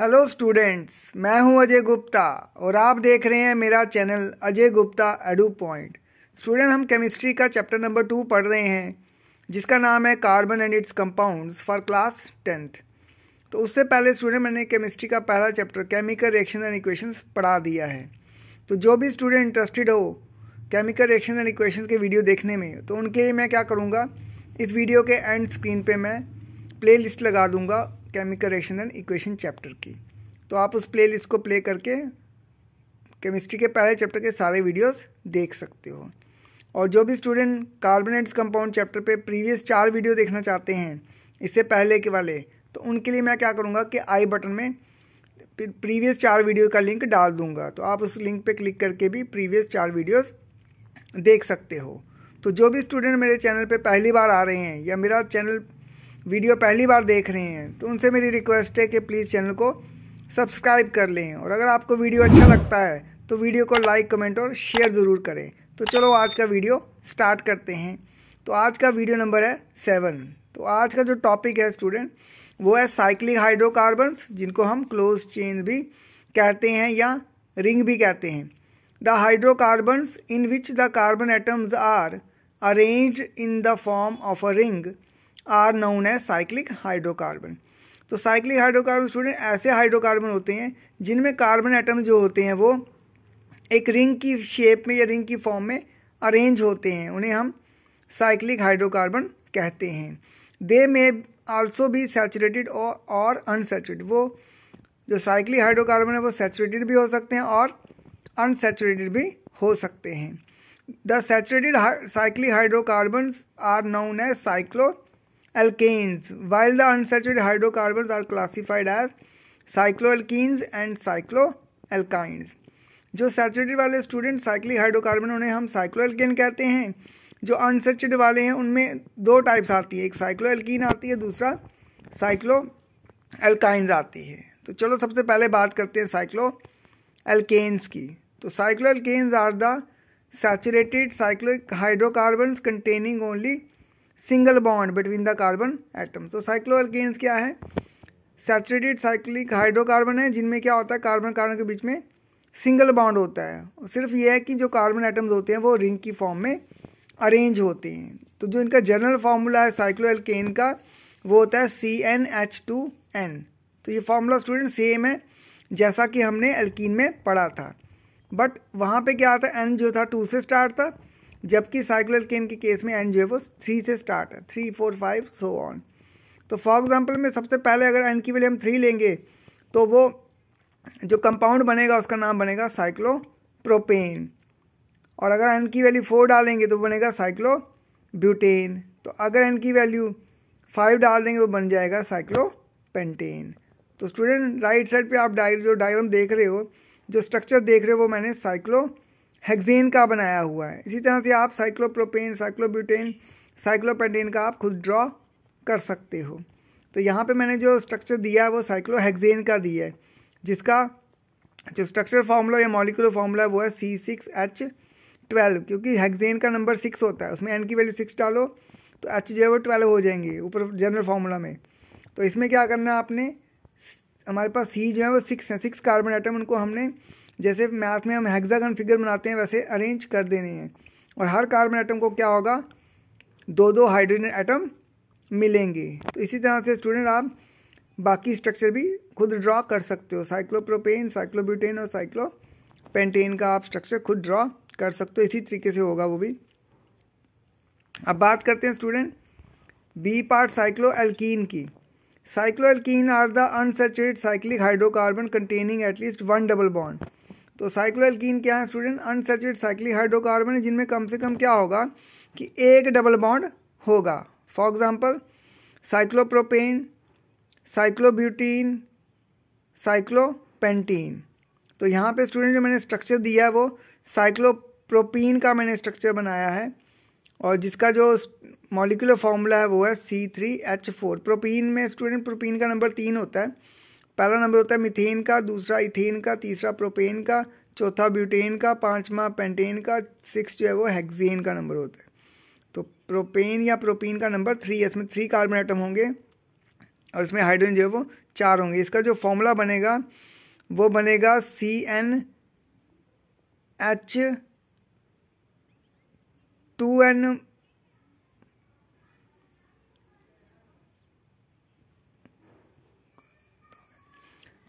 Hello students मैं हूं अजय गुप्ता और आप देख रहे हैं मेरा channel Ajay Gupta edu point student हम केमिस्ट्री का चैप्टर नंबर टू पढ़ रहे हैं जिसका नाम है carbon and its compounds for class tenth तो उससे पहले स्टूडेंट मैंने केमिस्ट्री का पहला chapter chemical reaction and equation पढ़ा दिया है तो जो भी स्टूडेंट इंटरेस्टेड हो केमिकल रिएक्शन एंड इक्वेशन के वीडियो देखने में तो उनके लिए मैं क्या करूँगा इस वीडियो के एंड स्क्रीन पर मैं प्ले लिस्ट लगा दूँगा chemical reaction and equation chapter की तो आप उस प्ले लिस्ट को प्ले करके केमिस्ट्री के पहले चैप्टर के सारे वीडियोस देख सकते हो और जो भी स्टूडेंट कार्बोनेट्स कंपाउंड चैप्टर पे प्रीवियस चार वीडियो देखना चाहते हैं इससे पहले के वाले तो उनके लिए मैं क्या करूँगा कि आई बटन में प्रीवियस चार वीडियो का लिंक डाल दूंगा तो आप उस लिंक पर क्लिक करके भी प्रीवियस चार वीडियोज़ देख सकते हो तो जो भी स्टूडेंट मेरे चैनल पर पहली बार आ रहे हैं या मेरा चैनल वीडियो पहली बार देख रहे हैं तो उनसे मेरी रिक्वेस्ट है कि प्लीज़ चैनल को सब्सक्राइब कर लें और अगर आपको वीडियो अच्छा लगता है तो वीडियो को लाइक कमेंट और शेयर ज़रूर करें तो चलो आज का वीडियो स्टार्ट करते हैं तो आज का वीडियो नंबर है सेवन तो आज का जो टॉपिक है स्टूडेंट वो है साइक्लिक हाइड्रोकार्बन्स जिनको हम क्लोज चेन भी कहते हैं या रिंग भी कहते हैं the hydrocarbons in which the carbon atoms are arrange in the form of a ring are known है साइक्लिक हाइड्रोकार्बन तो साइक्लिक हाइड्रोकार्बन स्टूडेंट ऐसे हाइड्रोकार्बन होते हैं जिनमें कार्बन एटम जो होते हैं वो एक रिंग की शेप में या रिंग की फॉर्म में अरेंज होते हैं उन्हें हम साइक्लिक हाइड्रोकार्बन कहते हैं दे मे आल्सो भी सैचुरेटेड और और वो जो साइक्लिक हाइड्रोकार्बन है वो सैचुरेटेड भी हो सकते हैं और अनसेचुरेटेड भी हो सकते हैं the saturated cyclic hydrocarbon are known as cyclo alkanes while the unsaturated hydrocarbons are classified as cycloalkenes and cycloalkynes जो सैचुरेटेड वाले स्टूडेंट साइक्लिक हाइड्रोकार्बन उन्हें हम साइक्लोएल्केन कहते हैं जो अनसेचुरेटेड वाले हैं उनमें दो टाइप्स आती है एक साइक्लोएल्कीन आती है दूसरा साइक्लो एल्काइंस आती है तो चलो सबसे पहले बात करते हैं साइक्लो एल्केन्स की तो cycloalkanes are the saturated cyclic hydrocarbon containing only single bond between the carbon atom तो साइक्लोअल्केन्स क्या है सेचुरेटेड साइक्लिक हाइड्रोकार्बन है जिनमें क्या होता है कार्बन कार्बन के बीच में सिंगल बाउंड होता है सिर्फ ये है कि जो कार्बन एटम्स होते हैं वो रिंग की फॉर्म में अरेंज होते हैं तो जो इनका जनरल फार्मूला है एल्केन का वो होता है C N H two N तो ये फार्मूला स्टूडेंट सेम है जैसा कि हमने एल्कीन में पढ़ा था बट वहाँ पे क्या आता है एन जो था टू से स्टार्ट था जबकि केन के केस में एन जो है वो थ्री से स्टार्ट है three four five so on तो फॉर एग्जाम्पल में सबसे पहले अगर एन की वैल्यू हम थ्री लेंगे तो वो जो कंपाउंड बनेगा उसका नाम बनेगा साइक्लो प्रोपेन और अगर एन की वैल्यू फोर डालेंगे तो बनेगा साइक्लो ब्यूटेन तो अगर एन की वैल्यू फाइव डाल देंगे वो बन जाएगा साइक्लो पेंटेन तो स्टूडेंट राइट साइड पे आप डायर जो डायग्राम देख रहे हो जो स्ट्रक्चर देख रहे हो वो मैंने साइक्लो हेक्जेन का बनाया हुआ है इसी तरह से आप साइक्लोप्रोपेन साइक्लोब्यूटेन साइक्लोपेंटेन का आप खुद ड्रॉ कर सकते हो तो यहाँ पे मैंने जो स्ट्रक्चर दिया है वो साइक्लोहेक्सेन का दिया है जिसका जो स्ट्रक्चर फार्मूला या मॉलिकुलर फार्मूला है वो है सी सिक्स एच ट्वेल्व क्योंकि हेक्जेन का नंबर सिक्स होता है उसमें एन की वैल्यू सिक्स डालो तो एच जो है वो ट्वेल्व हो जाएंगे ऊपर जनरल फार्मूला में तो इसमें क्या करना है आपने हमारे पास सी जो है वो सिक्स हैं सिक्स कार्बन आइटम उनको हमने जैसे मैथ में हम हेक्सागन फिगर बनाते हैं वैसे अरेंज कर देने हैं और हर कार्बन आइटम को क्या होगा दो दो हाइड्रोजन आइटम मिलेंगे तो इसी तरह से स्टूडेंट आप बाकी स्ट्रक्चर भी खुद ड्रॉ कर सकते हो साइक्लोप्रोपेन साइक्लोब्यूटेन और साइक्लो पेंटेन का आप स्ट्रक्चर खुद ड्रॉ कर सकते हो इसी तरीके से होगा वो भी अब बात करते हैं student B part cycloalkene की cycloalkene are the unsaturate cyclic hydrocarbon containing at least one double bond तो साइक्लोल्किन क्या है स्टूडेंट अनसेचुरेट साइक्लिक हाइड्रोकार्बन जिनमें कम से कम क्या होगा कि एक डबल बॉन्ड होगा for example cyclopropane cyclobutene cyclopentene तो यहाँ पे स्टूडेंट जो मैंने स्ट्रक्चर दिया है वो साइक्लोप्रोपीन का मैंने स्ट्रक्चर बनाया है और जिसका जो मॉलिकुलर फॉर्मूला है वो है C three H four propene में स्टूडेंट प्रोपीन का नंबर तीन होता है पहला नंबर होता है मिथेन का दूसरा इथेन का तीसरा प्रोपेन का चौथा ब्यूटेन का पांचवा पेंटेन का सिक्स जो है वो हेक्जेन का नंबर होता है तो प्रोपेन या प्रोपीन का नंबर थ्री है इसमें थ्री कार्बन आइटम होंगे और इसमें हाइड्रोजन जो है वो चार होंगे इसका जो फॉर्मूला बनेगा वो बनेगा C N H two N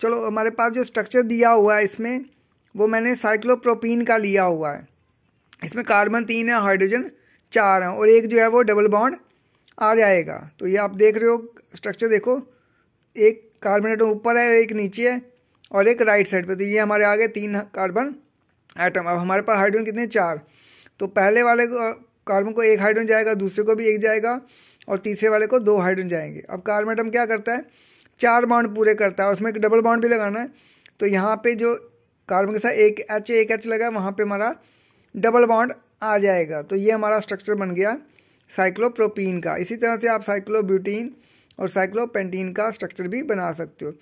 चलो हमारे पास जो स्ट्रक्चर दिया हुआ है इसमें वो मैंने साइक्लोप्रोपीन का लिया हुआ है इसमें कार्बन तीन है हाइड्रोजन चार है और एक जो है वो डबल बॉन्ड आ जाएगा तो ये आप देख रहे हो स्ट्रक्चर देखो एक कार्बन एटम ऊपर है एक नीचे है और एक राइट साइड पे तो ये हमारे आगे तीन कार्बन आइटम अब हमारे पास हाइड्रोजन कितने चार तो पहले वाले को कार्बन को एक हाइड्रोजन जाएगा दूसरे को भी एक जाएगा और तीसरे वाले को दो हाइड्रोजन जाएंगे अब कार्बन आइटम क्या करता है चार बाउंड पूरे करता है उसमें एक डबल बाउंड भी लगाना है तो यहाँ पे जो कार्बन के साथ एक एच एक एच लगा वहाँ पे हमारा डबल बाउंड आ जाएगा तो ये हमारा स्ट्रक्चर बन गया साइक्लोप्रोपीन का इसी तरह से आप साइक्लोब्यूटीन और साइक्लोपेंटीन का स्ट्रक्चर भी बना सकते हो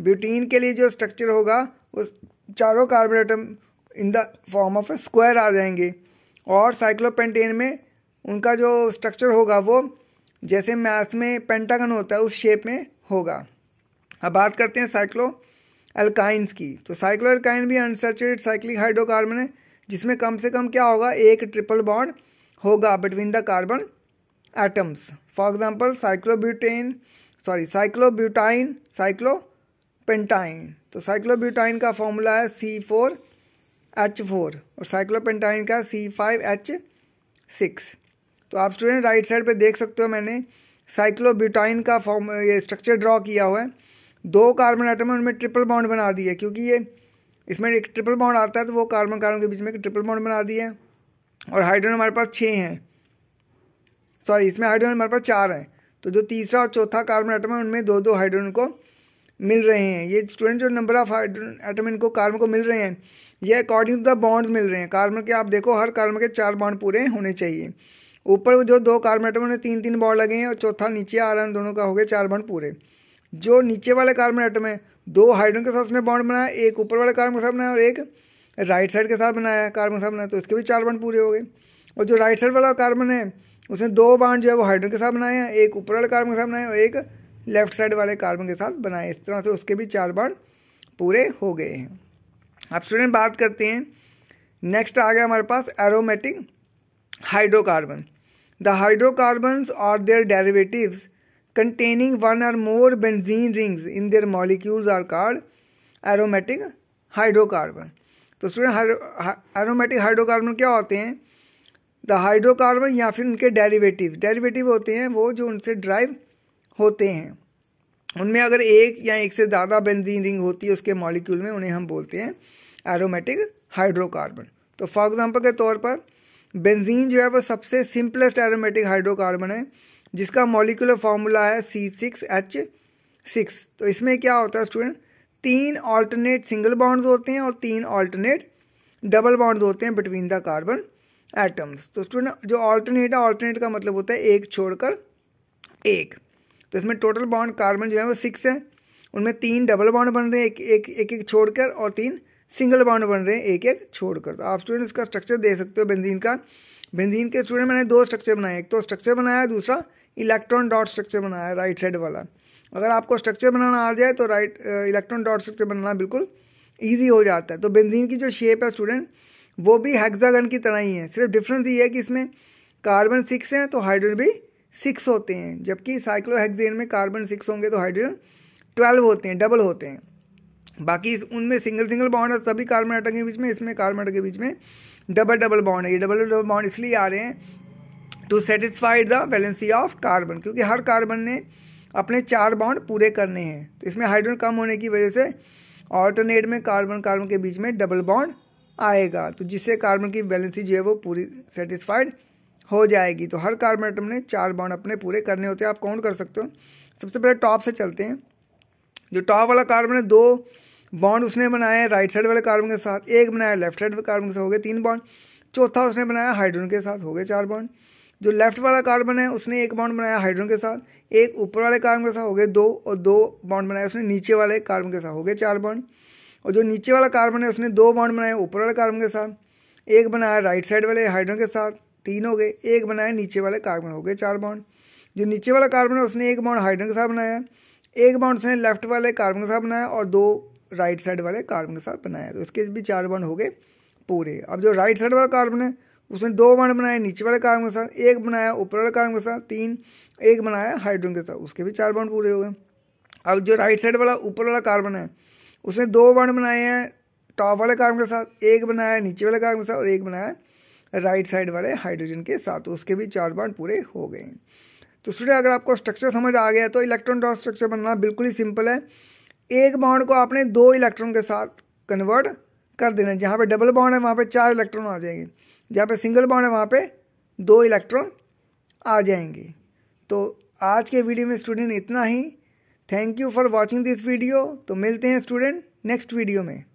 ब्यूटीन के लिए जो स्ट्रक्चर होगा वो चारों carbon atom in the form of a square आ जाएंगे और साइक्लोपेंटेन में उनका जो स्ट्रक्चर होगा वो जैसे मैथ्स में पेंटागन होता है उस शेप में होगा अब हाँ, बात करते हैं साइक्लो अल्काइंस की तो साइक्लो अल्काइन भी अनसेचुरेट साइक्लिक हाइड्रोकार्बन है जिसमें कम से कम क्या होगा एक ट्रिपल बॉन्ड होगा between the carbon atoms for example cyclobutane sorry cyclobutyne cyclopentyne तो साइक्लोब्यूटाइन का फॉर्मूला है सी फोर एच फोर और साइक्लोपेंटाइन का सी फाइव एच सिक्स तो आप स्टूडेंट राइट साइड पे देख सकते हो मैंने साइक्लोब्यूटाइन का फॉर्म ये स्ट्रक्चर ड्रॉ किया हुआ है दो कार्बन आइटम है उनमें ट्रिपल बाउंड बना दिए क्योंकि ये इसमें एक ट्रिपल बाउंड आता है तो वो कार्बन कार्बन के बीच में एक ट्रिपल बाउंड बना दिया है और हाइड्रोजन हमारे पास छः हैं सॉरी इसमें हाइड्रोजन हमारे पास चार हैं तो जो तीसरा और चौथा कार्बन आइटम है उनमें दो दो हाइड्रोजन को मिल रहे हैं ये स्टूडेंट जो नंबर ऑफ हाइड्रोजन आइटम इनको कार्बन को मिल रहे हैं ये अकॉर्डिंग टू द बॉन्ड्स मिल रहे हैं कार्बन के आप देखो हर कार्बन के चार बॉन्ड पूरे होने चाहिए ऊपर जो दो कार्बन आइटम उन्हें तीन तीन बॉन्ड लगे हैं और चौथा नीचे आ रहा है दोनों का हो गया चार बॉन्ड पूरे जो नीचे वाले कार्बन आइटम है दो हाइड्रोजन के साथ उसने बॉन्ड बनाया एक ऊपर वाले कार्बन के साथ बनाया और एक राइट साइड के साथ बनाया कार्बन के साथ बनाया तो इसके भी चार बॉन्ड पूरे हो गए और जो राइट साइड वाला कार्बन है उसने दो बॉन्ड जो है वो हाइड्रोजन के साथ बनाए हैं एक ऊपर वाले कार्बन के साथ बनाए और एक लेफ्ट साइड वाले कार्बन के साथ बनाए इस तरह से उसके भी चार बॉन्ड पूरे हो गए हैं अब स्टूडेंट बात करते हैं नेक्स्ट आ गया हमारे पास एरोमेटिक हाइड्रोकार्बन द हाइड्रोकार्बन्स और their derivatives containing one or more benzene rings in their molecules are called aromatic hydrocarbon. तो स्टूडेंट एरोमेटिक हाइड्रोकार्बन क्या होते हैं द हाइड्रोकार्बन या फिर उनके डेरिवेटिव डेरिवेटिव होते हैं वो जो उनसे ड्राइव होते हैं उनमें अगर एक या एक से ज़्यादा बेंजीन रिंग होती है उसके मॉलिक्यूल में उन्हें हम बोलते हैं एरोमेटिक हाइड्रोकार्बन तो फॉर एग्जांपल के तौर पर बेंजीन जो है वो सबसे सिंपलेस्ट एरोमेटिक हाइड्रोकार्बन है जिसका मॉलिकुलर फार्मूला है सी सिक्स एच सिक्स तो इसमें क्या होता है स्टूडेंट तीन ऑल्टरनेट सिंगल बॉन्ड्स होते हैं और तीन ऑल्टरनेट डबल बॉन्ड्स होते हैं बिटवीन द कार्बन एटम्स तो स्टूडेंट जो ऑल्टरनेट है ऑल्टरनेट का मतलब होता है एक छोड़कर एक तो इसमें टोटल बॉन्ड कार्बन जो है वो सिक्स है उनमें तीन डबल बॉन्ड बन रहे हैं एक एक एक एक छोड़कर और तीन सिंगल बॉन्ड बन रहे हैं एक एक छोड़कर तो आप स्टूडेंट इसका स्ट्रक्चर दे सकते हो बेंजीन का बेंजीन के स्टूडेंट मैंने दो स्ट्रक्चर बनाए एक तो स्ट्रक्चर बनाया दूसरा इलेक्ट्रॉन डॉट स्ट्रक्चर बनाया है राइट साइड वाला अगर आपको स्ट्रक्चर बनाना आ जाए तो राइट इलेक्ट्रॉन डॉट स्ट्रक्चर बनाना बिल्कुल ईजी हो जाता है तो बेंजीन की जो शेप है स्टूडेंट वो भी हेक्सागन की तरह ही है सिर्फ डिफरेंस ये है कि इसमें कार्बन सिक्स हैं तो हाइड्रोजन भी सिक्स होते हैं जबकि साइक्लोहेक्सेन में कार्बन सिक्स होंगे तो हाइड्रोजन ट्वेल्व होते हैं डबल होते हैं बाकी उनमें सिंगल सिंगल बाउंड है सभी कार्बन आइटम के बीच में इसमें कार्बन आइटम के बीच में डबल डबल बाउंड है ये डबल डबल बाउंड इसलिए आ रहे हैं to satisfied the valency of carbon क्योंकि हर कार्बन ने अपने चार बाउंड पूरे करने हैं तो इसमें हाइड्रोजन कम होने की वजह से ऑल्टरनेट में कार्बन कार्बन के बीच में डबल बाउंड आएगा तो जिससे कार्बन की वैलेंसी जो है वो पूरी सेटिस्फाइड हो जाएगी तो हर कार्बन आइटम ने चार बाउंड अपने पूरे करने होते हैं आप काउंट कर सकते हो सबसे पहले टॉप से चलते हैं जो टॉप वाला कार्बन है दो बाउंड उसने बनाया राइट साइड वाले कार्बन के साथ एक बनाया लेफ्ट साइड वाले कार्बन के साथ हो गए तीन बाउंड चौथा उसने बनाया हाइड्रोजन के साथ हो गए चार बाउंड जो लेफ्ट वाला कार्बन है उसने एक बाउंड बनाया हाइड्रोजन के साथ एक ऊपर वाले कार्बन के साथ हो गए दो और दो बाउंड बनाया उसने नीचे वाले कार्बन के साथ हो गए चार बाउंड और जो नीचे वाला कार्बन है उसने दो बाउंड बनाए ऊपर वाले कार्बन के साथ एक बनाया राइट साइड वाले हाइड्रोजन के साथ तीन हो गए एक बनाया नीचे वाले कार्बन हो गए चार बाउंड जो नीचे वाला कार्बन है उसने एक बाउंड हाइड्रोजन के साथ बनाया एक बाउंड उसने लेफ्ट वाले कार्बन के साथ बनाया और दो राइट साइड वाले कार्बन के साथ बनाया तो उसके भी चार बाउंड हो गए पूरे अब जो राइट साइड वाला कार्बन है उसने दो बॉन्ड बनाए नीचे वाले कार्बन के साथ एक बनाया ऊपर वाले कार्बन के साथ तीन एक बनाया हाइड्रोजन के साथ उसके भी चार बॉन्ड पूरे हो गए अब जो राइट साइड वाला ऊपर वाला कार्बन है उसने दो बॉन्ड बनाए हैं टॉप वाले कार्बन के साथ एक बनाया नीचे वाले कार्बन के साथ और एक बनाया राइट साइड वाले हाइड्रोजन के साथ उसके भी चार बॉन्ड पूरे हो गए तो सूर्य अगर आपको स्ट्रक्चर समझ आ गया तो इलेक्ट्रॉन डॉट स्ट्रक्चर बनना बिल्कुल ही सिंपल है एक बॉन्ड को आपने दो इलेक्ट्रॉन के साथ कन्वर्ट कर देना जहाँ पे डबल बॉन्ड है वहाँ पे चार इलेक्ट्रॉन आ जाएंगे जहाँ पे सिंगल बॉन्ड है वहाँ पे दो इलेक्ट्रॉन आ जाएंगे तो आज के वीडियो में स्टूडेंट इतना ही thank you for watching this video तो मिलते हैं स्टूडेंट नेक्स्ट वीडियो में